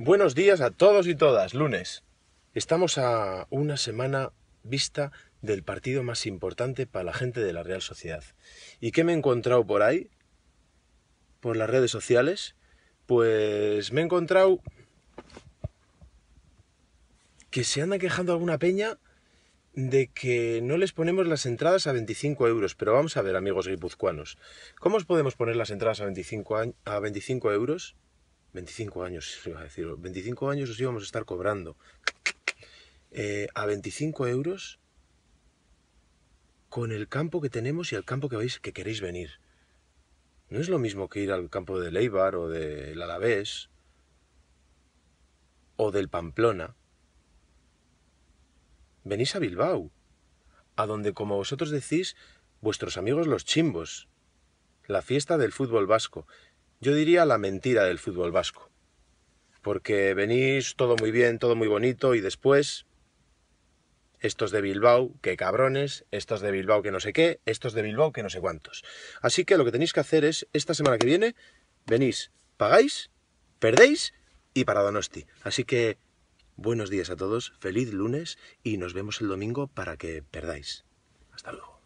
Buenos días a todos y todas, lunes. Estamos a una semana vista del partido más importante para la gente de la Real Sociedad. ¿Y qué me he encontrado por ahí? Por las redes sociales. Pues me he encontrado que se anda quejando alguna peña de que no les ponemos las entradas a 25 euros. Pero vamos a ver, amigos guipuzcoanos, ¿cómo os podemos poner las entradas a 25, a 25 euros? 25 años, iba a 25 años os íbamos a estar cobrando eh, a 25 euros con el campo que tenemos y el campo que, vais, que queréis venir. No es lo mismo que ir al campo de Leibar o del Alavés o del Pamplona. Venís a Bilbao, a donde, como vosotros decís, vuestros amigos los chimbos, la fiesta del fútbol vasco, yo diría la mentira del fútbol vasco. Porque venís todo muy bien, todo muy bonito y después estos de Bilbao, que cabrones, estos de Bilbao que no sé qué, estos de Bilbao que no sé cuántos. Así que lo que tenéis que hacer es, esta semana que viene, venís, pagáis, perdéis y para Donosti. Así que buenos días a todos, feliz lunes y nos vemos el domingo para que perdáis. Hasta luego.